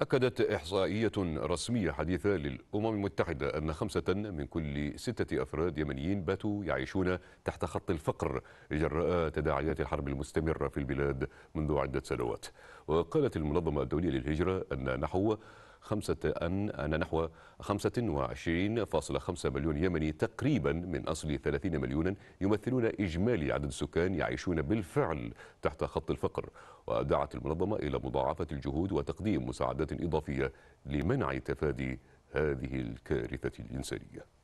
أكدت إحصائية رسمية حديثة للأمم المتحدة أن خمسة من كل ستة أفراد يمنيين باتوا يعيشون تحت خط الفقر جراء تداعيات الحرب المستمرة في البلاد منذ عدة سنوات وقالت المنظمة الدولية للهجرة أن نحو خمسة أن نحو 25.5 مليون يمني تقريبا من أصل 30 مليونا يمثلون إجمالي عدد السكان يعيشون بالفعل تحت خط الفقر ودعت المنظمة إلى مضاعفة الجهود وتقديم مساعدات إضافية لمنع تفادي هذه الكارثة الإنسانية